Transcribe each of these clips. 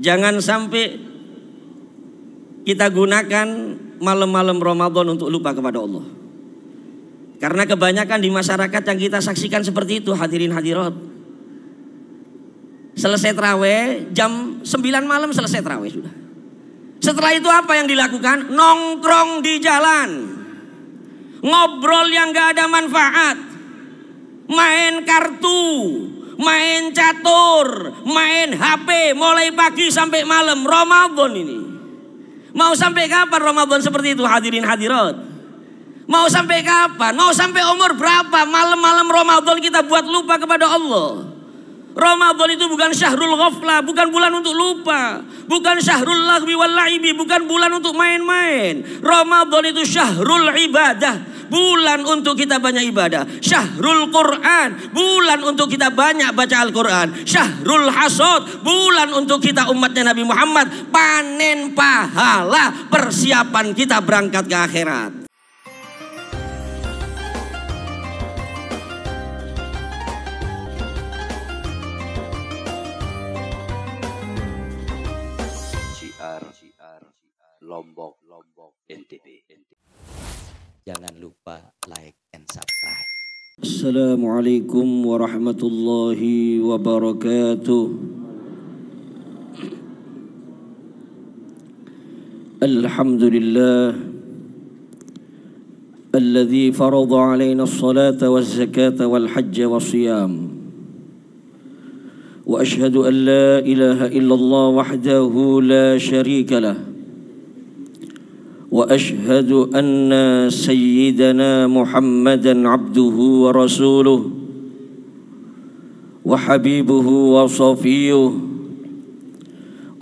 Jangan sampai kita gunakan malam-malam Ramadan untuk lupa kepada Allah. Karena kebanyakan di masyarakat yang kita saksikan seperti itu hadirin hadirat. Selesai terawih jam 9 malam selesai terawih sudah. Setelah itu apa yang dilakukan? Nongkrong di jalan. Ngobrol yang gak ada manfaat. Main kartu main catur, main HP mulai pagi sampai malam Ramadan ini. Mau sampai kapan Ramadan seperti itu hadirin hadirat? Mau sampai kapan? Mau sampai umur berapa malam-malam Ramadan kita buat lupa kepada Allah? Ramadan itu bukan syahrul ghaflah, bukan bulan untuk lupa, bukan syahrul lagwi wal laibi, bukan bulan untuk main-main. Ramadan itu syahrul ibadah, bulan untuk kita banyak ibadah. Syahrul Quran, bulan untuk kita banyak baca Al-Quran. Syahrul Hasan, bulan untuk kita umatnya Nabi Muhammad. Panen pahala, persiapan kita berangkat ke akhirat. like and subscribe. Assalamualaikum warahmatullahi wabarakatuh. الحمد لله الذي فرض علينا الصلاة والزكاة والحج والصيام وأشهد أن لا إله إلا الله وحده لا شريك له واشهد ان سيدنا محمدا عبده ورسوله وحبيبه وصفيه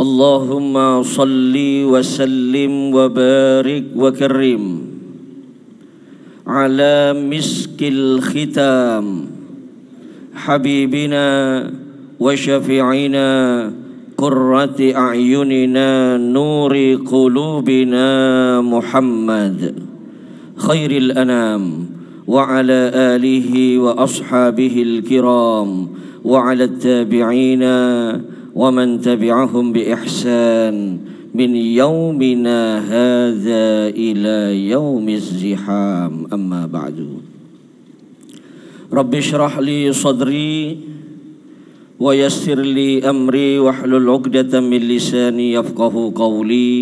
اللهم صل وسلم وبارك وكرم على مسك الختام حبيبنا وشفيعنا قرة أعيننا نور قلوبنا محمد خير الأنام وعلى آله وأصحابه الكرام وعلى التابعين ومن تبعهم بإحسان من يومنا هذا إلى يوم الزحام أما بعد رب اشرح لي صدري ويسر لي أمري واحلل عقدة من lisani يفقه قولي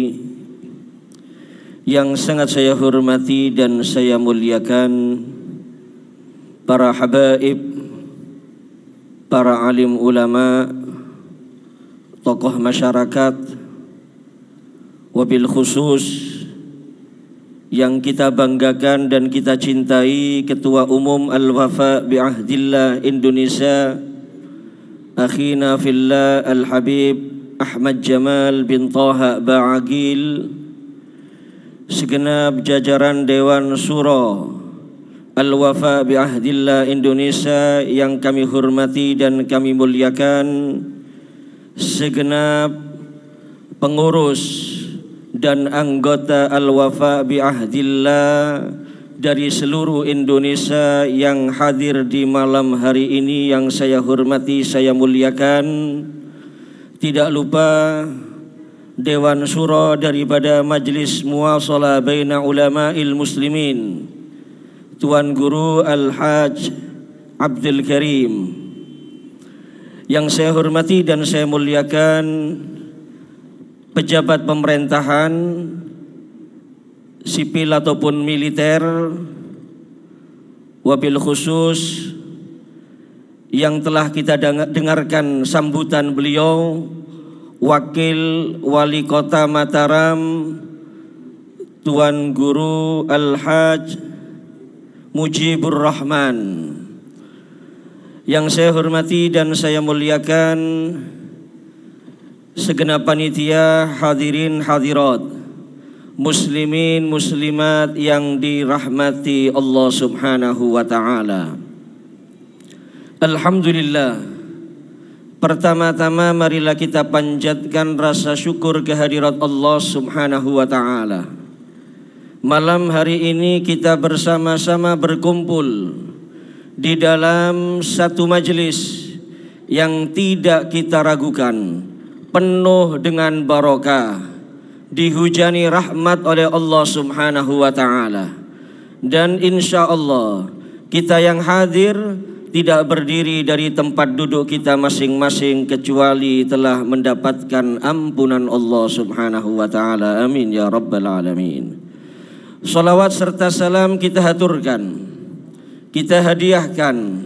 yang sangat saya hormati dan saya muliakan para habaib, para alim ulama, tokoh masyarakat, wabil khusus yang kita banggakan dan kita cintai Ketua Umum Al-Wafa Bi'ahdillah Indonesia أخينا في الله الحبيب أحمد جمال بن طه باعقيل segenap jajaran Dewan سورة Al-Wafa الله Indonesia yang kami hormati dan kami muliakan segenap pengurus dan anggota Al-Wafa bi Ahdillah dari seluruh Indonesia yang hadir di malam hari ini yang saya hormati, saya muliakan. Tidak lupa Dewan Suro daripada Majelis Muasalah Baina Ulama'il Muslimin. Tuan Guru Al-Hajj Abdul Karim. Yang saya hormati dan saya muliakan pejabat pemerintahan, sipil ataupun militer wabil khusus yang telah kita dengarkan sambutan beliau Wakil Wali Kota Mataram Tuan Guru Al-Haj Mujibur Rahman Yang saya hormati dan saya muliakan Segenap panitia hadirin hadirat muslimin muslimat yang dirahmati Allah Subhanahu wa taala. Alhamdulillah. Pertama-tama marilah kita panjatkan rasa syukur kehadirat Allah Subhanahu wa taala. Malam hari ini kita bersama-sama berkumpul di dalam satu majelis yang tidak kita ragukan penuh dengan barokah dihujani rahmat oleh Allah Subhanahu wa taala. Dan insya Allah kita yang hadir tidak berdiri dari tempat duduk kita masing-masing kecuali telah mendapatkan ampunan Allah Subhanahu wa taala. Amin ya rabbal alamin. Salawat serta salam kita haturkan. Kita hadiahkan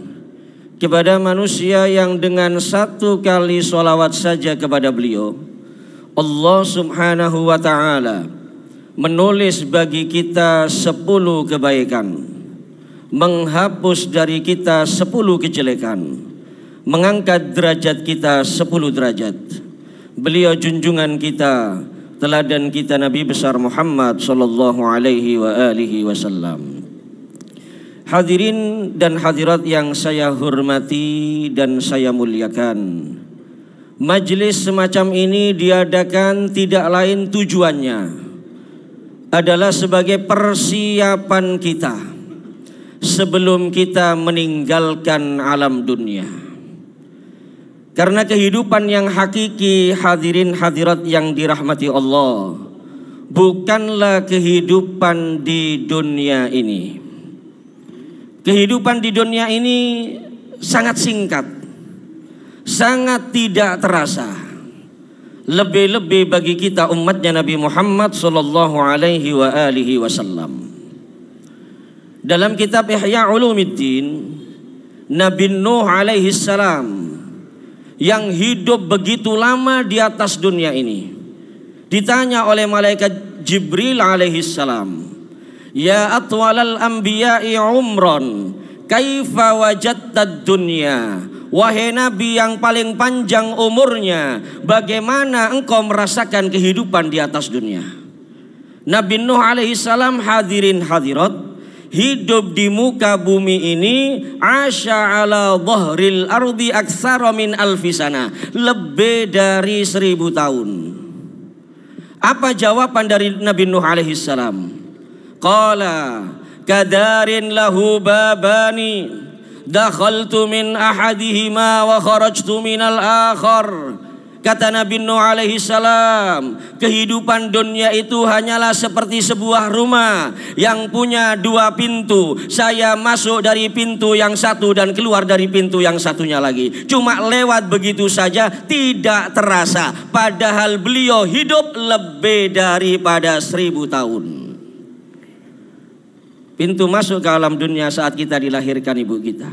kepada manusia yang dengan satu kali solawat saja kepada beliau Allah Subhanahu wa taala menulis bagi kita sepuluh kebaikan, menghapus dari kita sepuluh kejelekan, mengangkat derajat kita sepuluh derajat. Beliau junjungan kita, teladan kita Nabi besar Muhammad sallallahu alaihi wa alihi wasallam. Hadirin dan hadirat yang saya hormati dan saya muliakan. Majelis semacam ini diadakan tidak lain tujuannya adalah sebagai persiapan kita sebelum kita meninggalkan alam dunia. Karena kehidupan yang hakiki hadirin hadirat yang dirahmati Allah bukanlah kehidupan di dunia ini. Kehidupan di dunia ini sangat singkat sangat tidak terasa. Lebih-lebih bagi kita umatnya Nabi Muhammad sallallahu alaihi wa alihi wasallam. Dalam kitab Ihya Ulumuddin Nabi Nuh alaihi salam yang hidup begitu lama di atas dunia ini ditanya oleh malaikat Jibril alaihi salam Ya atwalal anbiya'i umron kaifa wajadtad dunya Wahai Nabi yang paling panjang umurnya, bagaimana engkau merasakan kehidupan di atas dunia? Nabi Nuh alaihi salam hadirin hadirat, hidup di muka bumi ini asya ala dhahril ardi aksara min alfisana lebih dari seribu tahun apa jawaban dari Nabi Nuh alaihi salam qala kadarin lahu babani dakhaltu min ahadihima wa kharajtu al akhar Kata Nabi Nuh alaihi salam, kehidupan dunia itu hanyalah seperti sebuah rumah yang punya dua pintu. Saya masuk dari pintu yang satu dan keluar dari pintu yang satunya lagi. Cuma lewat begitu saja tidak terasa. Padahal beliau hidup lebih daripada seribu tahun. Pintu masuk ke alam dunia saat kita dilahirkan ibu kita.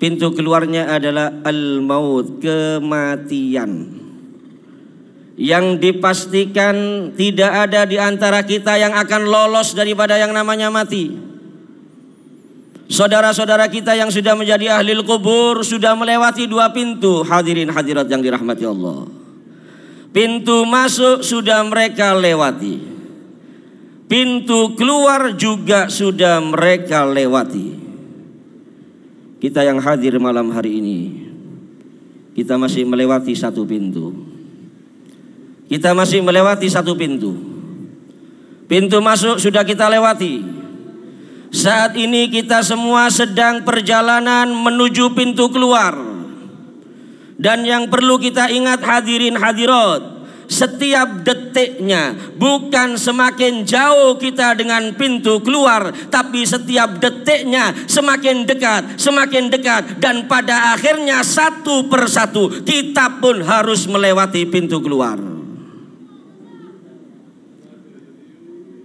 Pintu keluarnya adalah al-maut, kematian. Yang dipastikan tidak ada di antara kita yang akan lolos daripada yang namanya mati. Saudara-saudara kita yang sudah menjadi ahli kubur sudah melewati dua pintu, hadirin hadirat yang dirahmati Allah. Pintu masuk sudah mereka lewati. Pintu keluar juga sudah mereka lewati. Kita yang hadir malam hari ini, kita masih melewati satu pintu. Kita masih melewati satu pintu. Pintu masuk sudah kita lewati. Saat ini kita semua sedang perjalanan menuju pintu keluar. Dan yang perlu kita ingat hadirin hadirat, setiap detiknya. Bukan semakin jauh kita dengan pintu keluar, tapi setiap detiknya semakin dekat, semakin dekat. Dan pada akhirnya satu persatu kita pun harus melewati pintu keluar.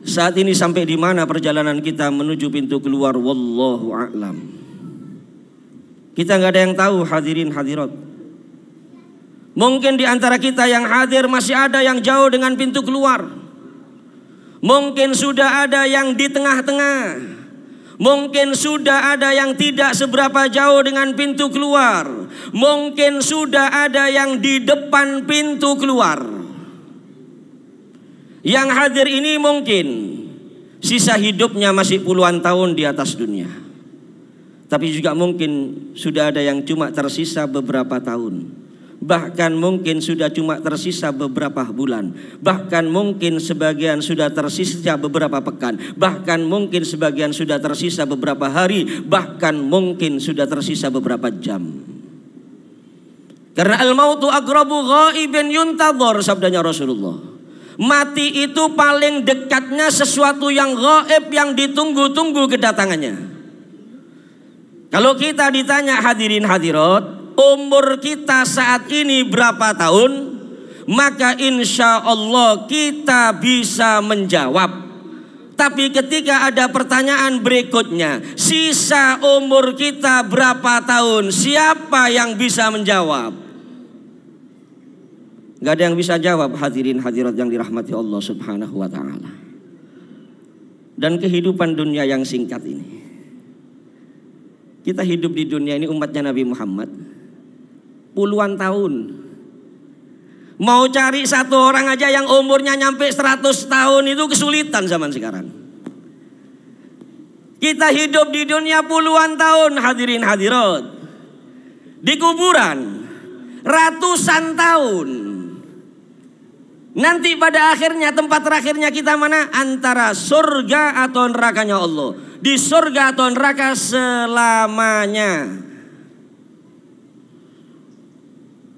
Saat ini sampai di mana perjalanan kita menuju pintu keluar? Wallahu a'lam. Kita nggak ada yang tahu hadirin hadirat. Mungkin di antara kita yang hadir masih ada yang jauh dengan pintu keluar. Mungkin sudah ada yang di tengah-tengah. Mungkin sudah ada yang tidak seberapa jauh dengan pintu keluar. Mungkin sudah ada yang di depan pintu keluar. Yang hadir ini mungkin sisa hidupnya masih puluhan tahun di atas dunia. Tapi juga mungkin sudah ada yang cuma tersisa beberapa tahun bahkan mungkin sudah cuma tersisa beberapa bulan, bahkan mungkin sebagian sudah tersisa beberapa pekan, bahkan mungkin sebagian sudah tersisa beberapa hari, bahkan mungkin sudah tersisa beberapa jam. Karena al-mautu agrabu ghaibin yuntadhar sabdanya Rasulullah. Mati itu paling dekatnya sesuatu yang gaib yang ditunggu-tunggu kedatangannya. Kalau kita ditanya hadirin hadirat, umur kita saat ini berapa tahun, maka insya Allah kita bisa menjawab. Tapi ketika ada pertanyaan berikutnya, sisa umur kita berapa tahun? Siapa yang bisa menjawab? Gak ada yang bisa jawab hadirin hadirat yang dirahmati Allah subhanahu wa ta'ala. Dan kehidupan dunia yang singkat ini. Kita hidup di dunia ini umatnya Nabi Muhammad puluhan tahun. Mau cari satu orang aja yang umurnya nyampe 100 tahun itu kesulitan zaman sekarang. Kita hidup di dunia puluhan tahun hadirin hadirat. Di kuburan ratusan tahun. Nanti pada akhirnya tempat terakhirnya kita mana? Antara surga atau nerakanya Allah. Di surga atau neraka selamanya.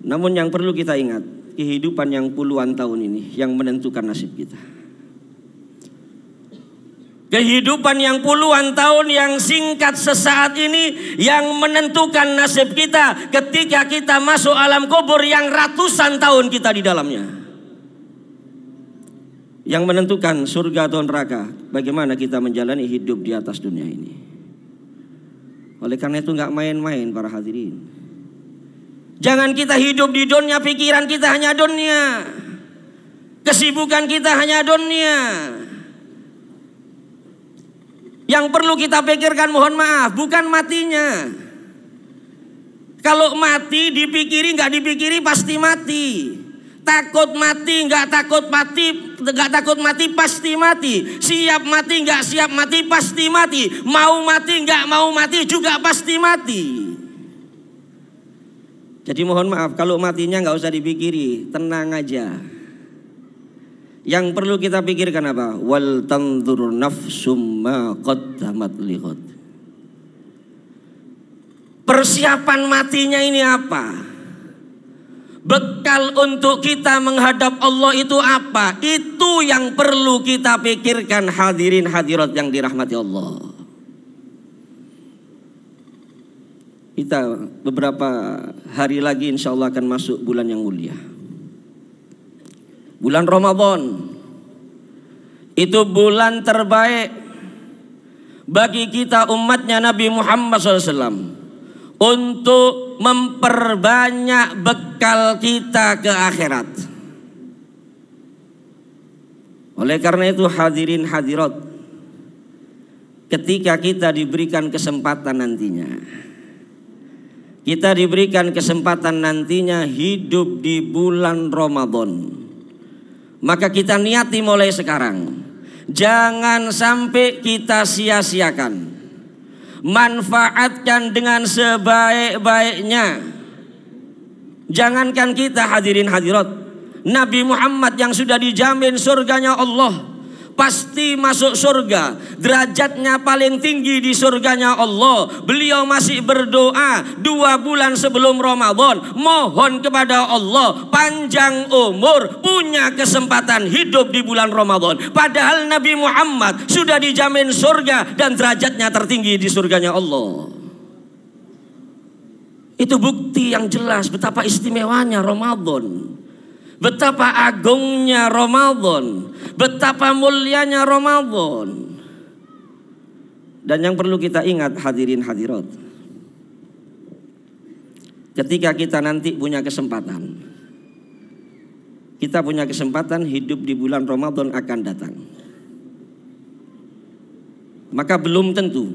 Namun yang perlu kita ingat, kehidupan yang puluhan tahun ini yang menentukan nasib kita. Kehidupan yang puluhan tahun yang singkat sesaat ini yang menentukan nasib kita ketika kita masuk alam kubur yang ratusan tahun kita di dalamnya. Yang menentukan surga atau neraka, bagaimana kita menjalani hidup di atas dunia ini. Oleh karena itu nggak main-main para hadirin. Jangan kita hidup di dunia, pikiran kita hanya dunia. Kesibukan kita hanya dunia. Yang perlu kita pikirkan mohon maaf, bukan matinya. Kalau mati dipikiri nggak dipikiri pasti mati. Takut mati nggak takut mati nggak takut mati pasti mati. Siap mati nggak siap mati pasti mati. Mau mati nggak mau mati juga pasti mati. Jadi mohon maaf kalau matinya nggak usah dipikiri, tenang aja. Yang perlu kita pikirkan apa? Wal tandur nafsum ma qaddamat liqad. Persiapan matinya ini apa? Bekal untuk kita menghadap Allah itu apa? Itu yang perlu kita pikirkan hadirin hadirat yang dirahmati Allah. Kita beberapa hari lagi insya Allah akan masuk bulan yang mulia. Bulan Ramadan itu bulan terbaik bagi kita umatnya Nabi Muhammad SAW untuk memperbanyak bekal kita ke akhirat. Oleh karena itu hadirin hadirat ketika kita diberikan kesempatan nantinya kita diberikan kesempatan nantinya hidup di bulan Ramadan. Maka kita niati mulai sekarang. Jangan sampai kita sia-siakan. Manfaatkan dengan sebaik-baiknya. Jangankan kita hadirin hadirat. Nabi Muhammad yang sudah dijamin surganya Allah pasti masuk surga. Derajatnya paling tinggi di surganya Allah. Beliau masih berdoa dua bulan sebelum Ramadan. Mohon kepada Allah panjang umur punya kesempatan hidup di bulan Ramadan. Padahal Nabi Muhammad sudah dijamin surga dan derajatnya tertinggi di surganya Allah. Itu bukti yang jelas betapa istimewanya Ramadan. Betapa agungnya Ramadan, betapa mulianya Ramadan. Dan yang perlu kita ingat hadirin hadirat. Ketika kita nanti punya kesempatan kita punya kesempatan hidup di bulan Ramadan akan datang. Maka belum tentu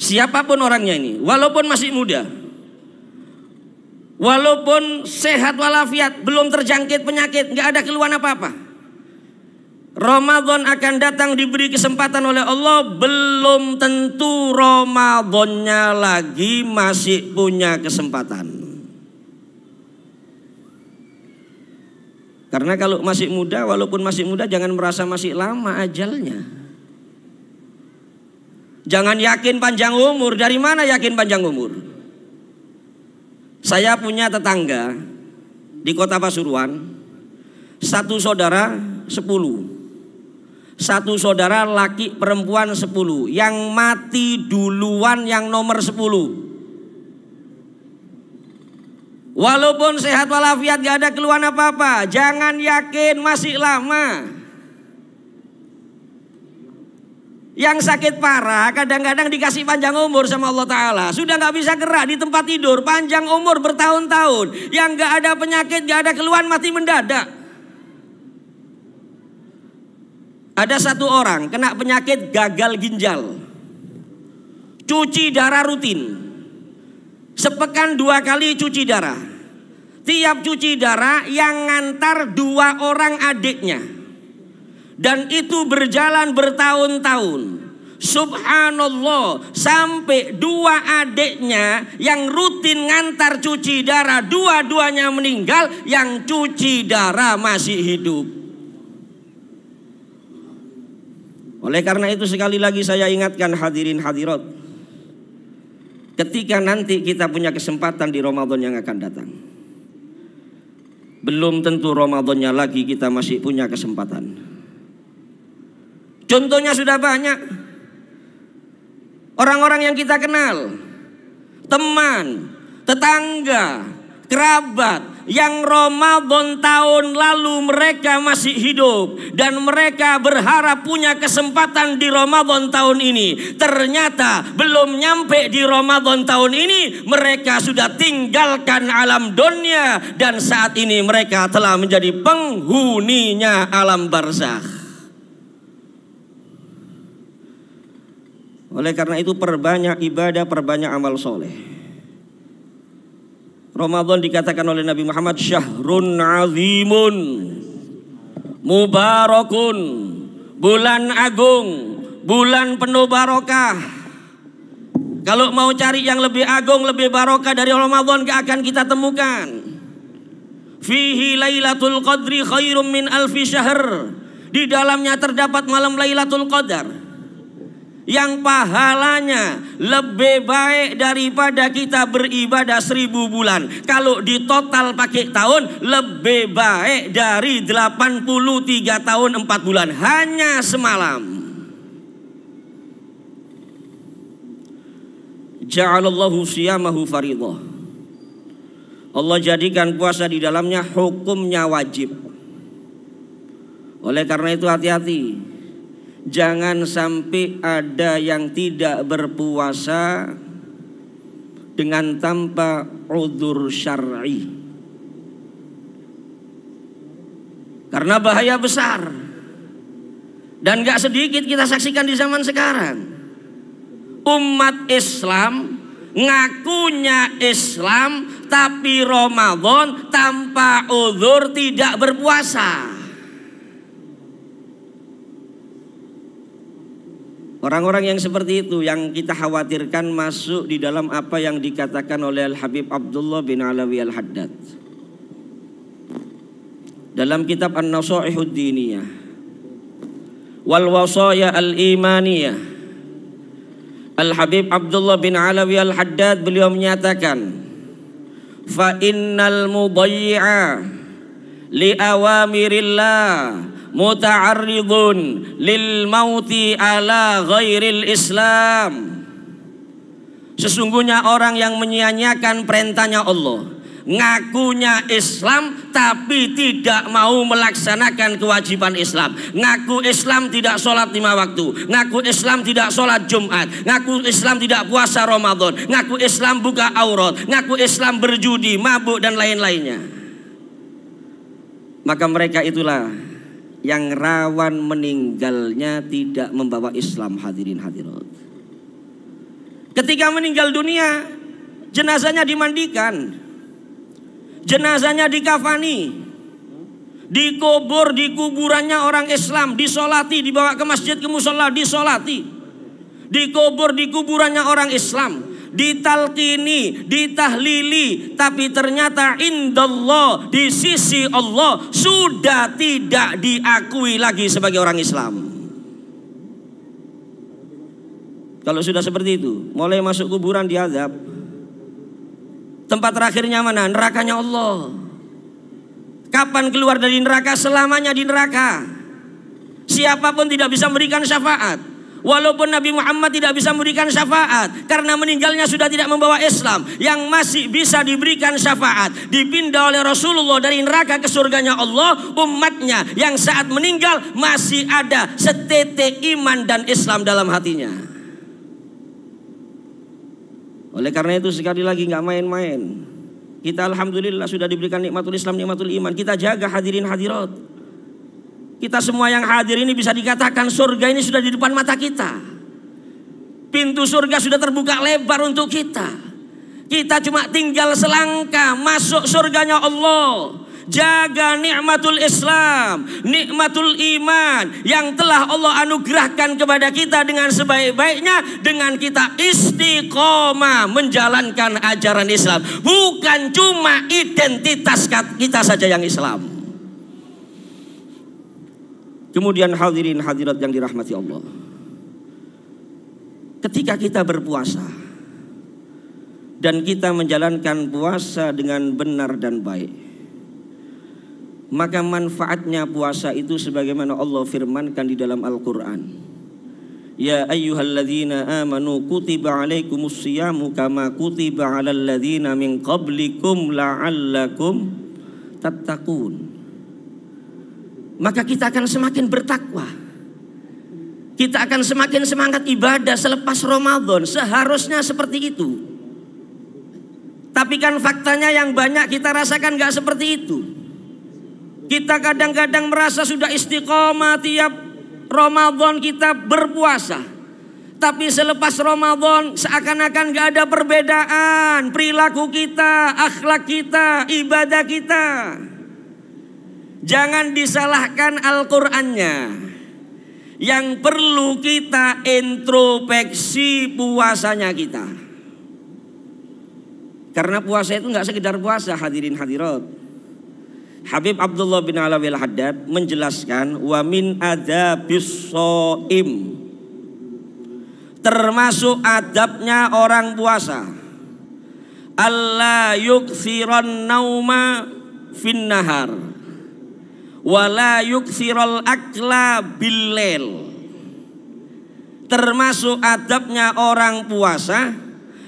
siapapun orangnya ini, walaupun masih muda, Walaupun sehat walafiat, belum terjangkit penyakit, nggak ada keluhan apa-apa. Ramadan akan datang diberi kesempatan oleh Allah Belum tentu Ramadannya lagi masih punya kesempatan Karena kalau masih muda walaupun masih muda jangan merasa masih lama ajalnya Jangan yakin panjang umur Dari mana yakin panjang umur? Saya punya tetangga di kota Pasuruan, satu saudara sepuluh. Satu saudara laki perempuan sepuluh. Yang mati duluan yang nomor sepuluh. Walaupun sehat walafiat gak ada keluhan apa-apa. Jangan yakin masih lama. Yang sakit parah kadang-kadang dikasih panjang umur sama Allah Ta'ala. Sudah nggak bisa gerak di tempat tidur. Panjang umur bertahun-tahun. Yang nggak ada penyakit, nggak ada keluhan mati mendadak. Ada satu orang kena penyakit gagal ginjal. Cuci darah rutin. Sepekan dua kali cuci darah. Tiap cuci darah yang ngantar dua orang adiknya. Dan itu berjalan bertahun-tahun. Subhanallah sampai dua adiknya yang rutin ngantar cuci darah dua-duanya meninggal yang cuci darah masih hidup. Oleh karena itu sekali lagi saya ingatkan hadirin hadirat ketika nanti kita punya kesempatan di Ramadan yang akan datang. Belum tentu Ramadannya lagi kita masih punya kesempatan. Contohnya sudah banyak. Orang-orang yang kita kenal, teman, tetangga, kerabat yang Ramadan tahun lalu mereka masih hidup dan mereka berharap punya kesempatan di Ramadan tahun ini. Ternyata belum nyampe di Ramadan tahun ini mereka sudah tinggalkan alam dunia dan saat ini mereka telah menjadi penghuninya alam barzakh. Oleh karena itu perbanyak ibadah, perbanyak amal soleh. Ramadan dikatakan oleh Nabi Muhammad syahrun azimun mubarakun bulan agung bulan penuh barokah kalau mau cari yang lebih agung lebih barokah dari Ramadan akan kita temukan fihi lailatul qadri khairum min alfi syahr di dalamnya terdapat malam lailatul qadar yang pahalanya lebih baik daripada kita beribadah seribu bulan. Kalau di total pakai tahun lebih baik dari 83 tahun 4 bulan hanya semalam. Ja'alallahu siyamahu faridah. Allah jadikan puasa di dalamnya hukumnya wajib. Oleh karena itu hati-hati Jangan sampai ada yang tidak berpuasa dengan tanpa udur syar'i. Karena bahaya besar. Dan gak sedikit kita saksikan di zaman sekarang. Umat Islam ngakunya Islam tapi Ramadan tanpa udur tidak berpuasa. Orang-orang yang seperti itu yang kita khawatirkan masuk di dalam apa yang dikatakan oleh Al-Habib Abdullah bin Alawi Al-Haddad. Dalam kitab An-Nasaihud Diniyah wal Wasaya Al-Imaniyah Al-Habib Abdullah bin Alawi Al-Haddad beliau menyatakan fa innal mudayyi'a li awamirillah muta'arridun lil mauti ala ghairil Islam. Sesungguhnya orang yang menyia-nyiakan perintahnya Allah, ngakunya Islam tapi tidak mau melaksanakan kewajiban Islam. Ngaku Islam tidak sholat lima waktu. Ngaku Islam tidak sholat Jumat. Ngaku Islam tidak puasa Ramadan. Ngaku Islam buka aurat. Ngaku Islam berjudi, mabuk dan lain-lainnya. Maka mereka itulah yang rawan meninggalnya tidak membawa Islam hadirin hadirat. Ketika meninggal dunia, jenazahnya dimandikan, jenazahnya dikafani, dikubur di kuburannya orang Islam, disolati, dibawa ke masjid ke musola, disolati, dikubur di kuburannya orang Islam, ditalkini, ditahlili, tapi ternyata indallah di sisi Allah sudah tidak diakui lagi sebagai orang Islam. Kalau sudah seperti itu, mulai masuk kuburan diazab. Tempat terakhirnya mana? Nerakanya Allah. Kapan keluar dari neraka? Selamanya di neraka. Siapapun tidak bisa memberikan syafaat. Walaupun Nabi Muhammad tidak bisa memberikan syafaat karena meninggalnya sudah tidak membawa Islam, yang masih bisa diberikan syafaat, dipindah oleh Rasulullah dari neraka ke surganya Allah, umatnya yang saat meninggal masih ada setete iman dan Islam dalam hatinya. Oleh karena itu sekali lagi nggak main-main. Kita alhamdulillah sudah diberikan nikmatul Islam, nikmatul iman. Kita jaga hadirin hadirat kita semua yang hadir ini bisa dikatakan surga ini sudah di depan mata kita. Pintu surga sudah terbuka lebar untuk kita. Kita cuma tinggal selangkah masuk surganya Allah. Jaga nikmatul Islam, nikmatul iman yang telah Allah anugerahkan kepada kita dengan sebaik-baiknya dengan kita istiqomah menjalankan ajaran Islam. Bukan cuma identitas kita saja yang Islam. Kemudian hadirin hadirat yang dirahmati Allah. Ketika kita berpuasa dan kita menjalankan puasa dengan benar dan baik, maka manfaatnya puasa itu sebagaimana Allah firmankan di dalam Al-Qur'an. Ya ayyuhalladzina amanu kutiba alaikumus siyamu kama kutiba alal ladzina min qablikum la'allakum tattaqun maka kita akan semakin bertakwa. Kita akan semakin semangat ibadah selepas Ramadan. Seharusnya seperti itu. Tapi kan faktanya yang banyak kita rasakan gak seperti itu. Kita kadang-kadang merasa sudah istiqomah tiap Ramadan kita berpuasa. Tapi selepas Ramadan seakan-akan gak ada perbedaan perilaku kita, akhlak kita, ibadah kita. Jangan disalahkan Al-Qur'annya. Yang perlu kita introspeksi puasanya kita. Karena puasa itu nggak sekedar puasa hadirin hadirat. Habib Abdullah bin Alawi Haddad menjelaskan wa min adabis termasuk adabnya orang puasa Allah yukthiran nauma finnahar wala yuksirul akla bilel termasuk adabnya orang puasa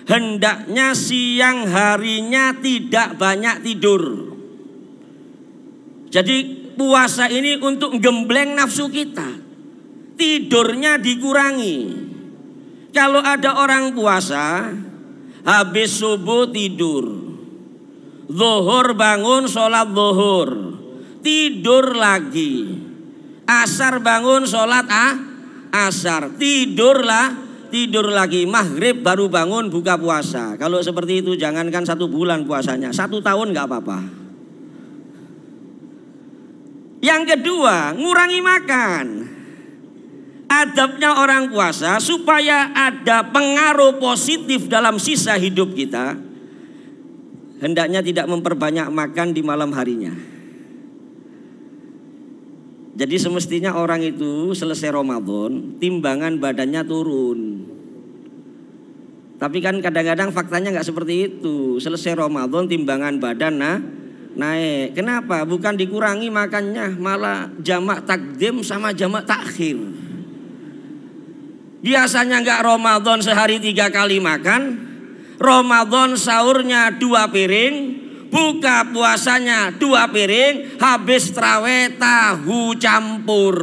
hendaknya siang harinya tidak banyak tidur jadi puasa ini untuk gembleng nafsu kita tidurnya dikurangi kalau ada orang puasa habis subuh tidur zuhur bangun sholat zuhur tidur lagi. Asar bangun sholat ah, asar tidurlah tidur lagi maghrib baru bangun buka puasa kalau seperti itu jangankan satu bulan puasanya satu tahun nggak apa-apa yang kedua ngurangi makan adabnya orang puasa supaya ada pengaruh positif dalam sisa hidup kita hendaknya tidak memperbanyak makan di malam harinya jadi semestinya orang itu selesai Ramadan, timbangan badannya turun. Tapi kan kadang-kadang faktanya nggak seperti itu. Selesai Ramadan timbangan badan nah, naik. Kenapa? Bukan dikurangi makannya, malah jamak takdim sama jamak takhir. Biasanya nggak Ramadan sehari tiga kali makan, Ramadan sahurnya dua piring, buka puasanya dua piring, habis trawe tahu campur.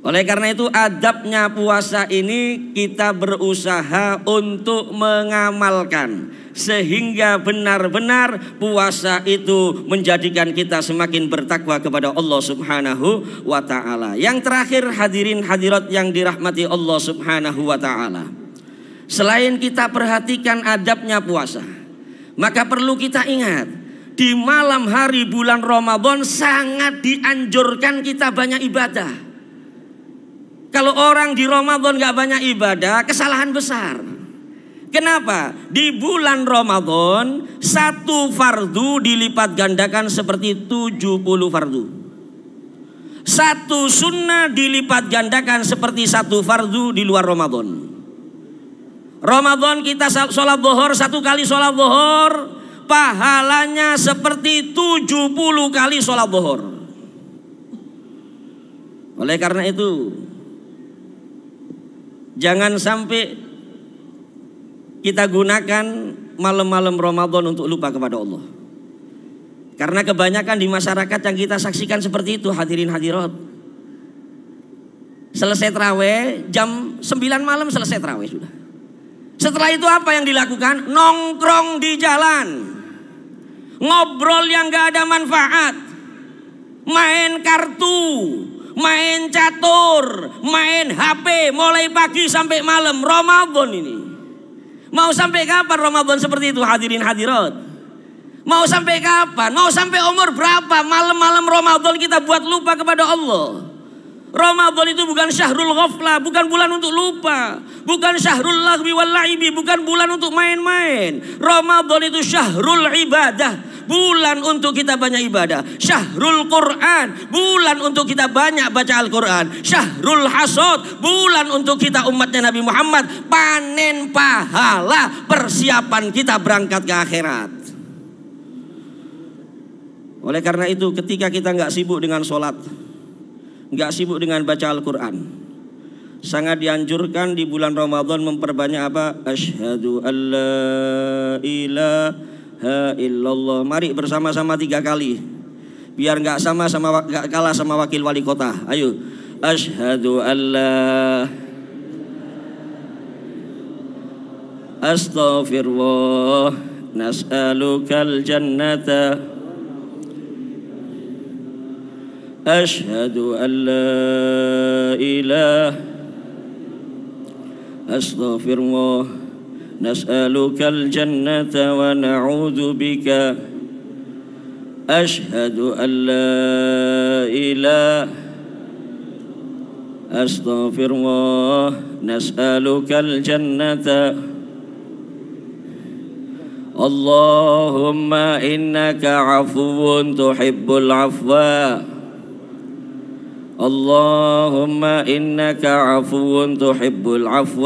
Oleh karena itu adabnya puasa ini kita berusaha untuk mengamalkan sehingga benar-benar puasa itu menjadikan kita semakin bertakwa kepada Allah Subhanahu wa taala. Yang terakhir hadirin hadirat yang dirahmati Allah Subhanahu wa taala. Selain kita perhatikan adabnya puasa, maka perlu kita ingat, di malam hari bulan Ramadan sangat dianjurkan kita banyak ibadah. Kalau orang di Ramadan gak banyak ibadah, kesalahan besar. Kenapa? Di bulan Ramadan satu fardu dilipat gandakan seperti 70 fardu. Satu sunnah dilipat gandakan seperti satu fardu di luar Ramadan. Ramadan kita sholat zuhur satu kali sholat zuhur pahalanya seperti 70 kali sholat zuhur. Oleh karena itu jangan sampai kita gunakan malam-malam Ramadan untuk lupa kepada Allah. Karena kebanyakan di masyarakat yang kita saksikan seperti itu hadirin hadirat. Selesai terawih jam 9 malam selesai terawih sudah. Setelah itu apa yang dilakukan? Nongkrong di jalan. Ngobrol yang gak ada manfaat. Main kartu. Main catur. Main HP. Mulai pagi sampai malam. Ramadan ini. Mau sampai kapan Ramadan seperti itu hadirin hadirat? Mau sampai kapan? Mau sampai umur berapa? Malam-malam Ramadan kita buat lupa kepada Allah. Ramadan itu bukan syahrul ghaflah, bukan bulan untuk lupa, bukan syahrul lagwi wal laibi, bukan bulan untuk main-main. Ramadan itu syahrul ibadah, bulan untuk kita banyak ibadah. Syahrul Quran, bulan untuk kita banyak baca Al-Quran. Syahrul Hasod, bulan untuk kita umatnya Nabi Muhammad. Panen pahala persiapan kita berangkat ke akhirat. Oleh karena itu ketika kita nggak sibuk dengan sholat, nggak sibuk dengan baca Al-Quran. Sangat dianjurkan di bulan Ramadan memperbanyak apa? Ashadu an la ilaha illallah. Mari bersama-sama tiga kali. Biar nggak sama sama nggak kalah sama wakil wali kota. Ayo. Ashadu an la Astaghfirullah Nas'alukal jannata أشهد أن لا إله أستغفر الله نسألك الجنة ونعوذ بك أشهد أن لا إله أستغفر الله نسألك الجنة اللهم إنك عفو تحب العفو اللهم إنك عفو تحب العفو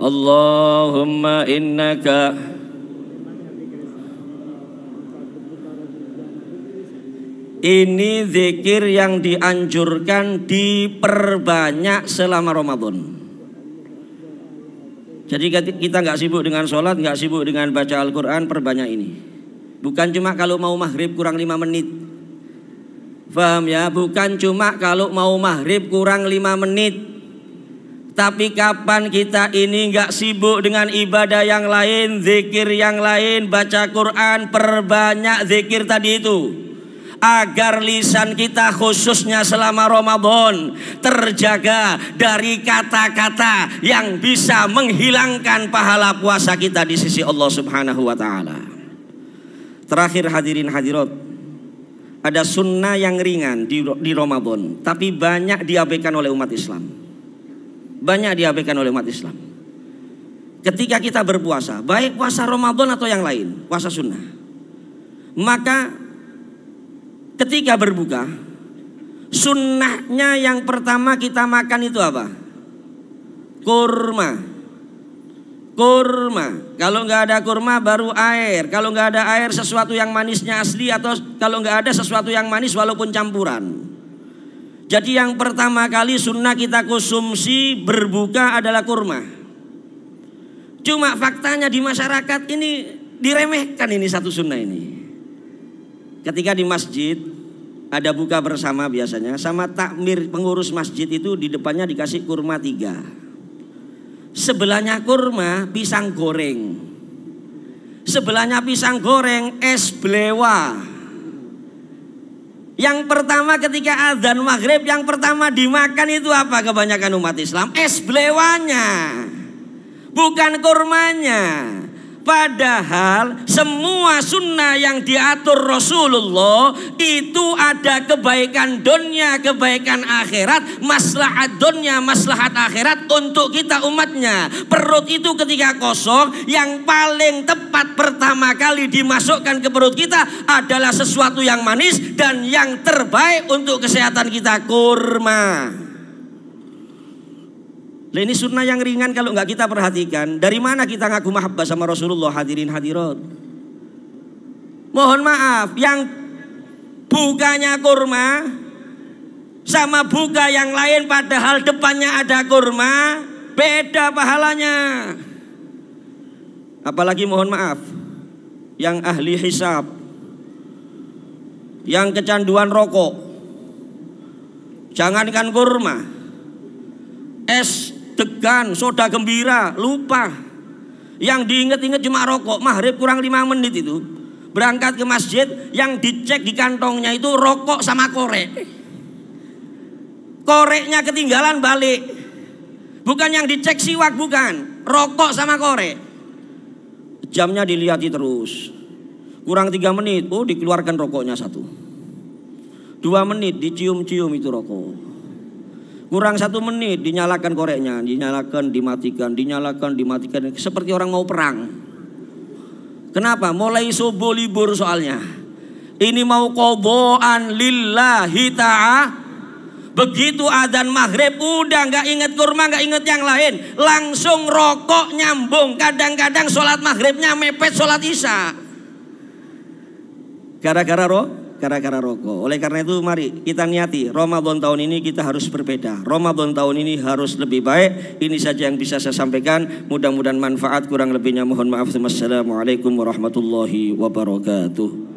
اللهم إنك Ini zikir yang dianjurkan diperbanyak selama Ramadan. Jadi kita nggak sibuk dengan sholat, nggak sibuk dengan baca Al-Quran, perbanyak ini. Bukan cuma kalau mau maghrib kurang lima menit, Faham ya? Bukan cuma kalau mau maghrib kurang lima menit. Tapi kapan kita ini nggak sibuk dengan ibadah yang lain, zikir yang lain, baca Quran, perbanyak zikir tadi itu. Agar lisan kita khususnya selama Ramadan terjaga dari kata-kata yang bisa menghilangkan pahala puasa kita di sisi Allah Subhanahu wa taala. Terakhir hadirin hadirat, ada sunnah yang ringan di, di Ramadan, tapi banyak diabaikan oleh umat Islam. Banyak diabaikan oleh umat Islam. Ketika kita berpuasa, baik puasa Ramadan atau yang lain, puasa sunnah. Maka ketika berbuka, sunnahnya yang pertama kita makan itu apa? Kurma kurma. Kalau nggak ada kurma baru air. Kalau nggak ada air sesuatu yang manisnya asli atau kalau nggak ada sesuatu yang manis walaupun campuran. Jadi yang pertama kali sunnah kita konsumsi berbuka adalah kurma. Cuma faktanya di masyarakat ini diremehkan ini satu sunnah ini. Ketika di masjid ada buka bersama biasanya sama takmir pengurus masjid itu di depannya dikasih kurma tiga Sebelahnya kurma, pisang goreng. Sebelahnya pisang goreng, es belewa. Yang pertama ketika azan maghrib, yang pertama dimakan itu apa kebanyakan umat Islam? Es belewanya. Bukan kurmanya. Padahal semua sunnah yang diatur Rasulullah itu ada kebaikan dunia, kebaikan akhirat, maslahat dunia, maslahat akhirat untuk kita umatnya. Perut itu ketika kosong, yang paling tepat pertama kali dimasukkan ke perut kita adalah sesuatu yang manis dan yang terbaik untuk kesehatan kita kurma. Nah ini sunnah yang ringan kalau nggak kita perhatikan. Dari mana kita ngaku mahabbah sama Rasulullah hadirin hadirat. Mohon maaf, yang bukanya kurma sama buka yang lain padahal depannya ada kurma, beda pahalanya. Apalagi mohon maaf, yang ahli hisab, yang kecanduan rokok, jangankan kurma, es degan, soda gembira, lupa. Yang diingat-ingat cuma rokok, maghrib kurang lima menit itu. Berangkat ke masjid, yang dicek di kantongnya itu rokok sama korek. Koreknya ketinggalan balik. Bukan yang dicek siwak, bukan. Rokok sama korek. Jamnya dilihati terus. Kurang tiga menit, oh dikeluarkan rokoknya satu. Dua menit dicium-cium itu rokok. Kurang satu menit dinyalakan koreknya, dinyalakan, dimatikan, dinyalakan, dimatikan. Seperti orang mau perang. Kenapa? Mulai subuh libur soalnya. Ini mau koboan lillahi ta'ah. Begitu adzan maghrib udah nggak inget kurma nggak inget yang lain langsung rokok nyambung kadang-kadang sholat maghribnya mepet sholat isya gara-gara roh gara-gara rokok. Oleh karena itu mari kita niati Ramadan tahun ini kita harus berbeda. Ramadan tahun ini harus lebih baik. Ini saja yang bisa saya sampaikan. Mudah-mudahan manfaat kurang lebihnya mohon maaf. Wassalamualaikum warahmatullahi wabarakatuh.